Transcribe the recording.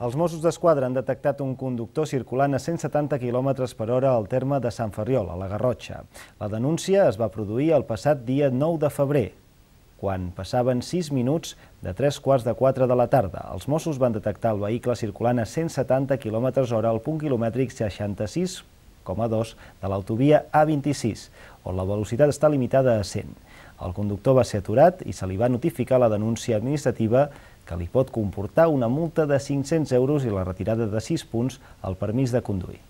Els Mossos d'Esquadra han detectat un conductor circulant a 170 km per hora al terme de Sant Ferriol, a la Garrotxa. La denúncia es va produir el passat dia 9 de febrer, quan passaven 6 minuts de 3 quarts de 4 de la tarda. Els Mossos van detectar el vehicle circulant a 170 km hora al punt quilomètric 66,2 de l'autovia A26, on la velocitat està limitada a 100. El conductor va ser aturat i se li va notificar la denúncia administrativa que li pot comportar una multa de 500 euros i la retirada de 6 punts al permís de conduir.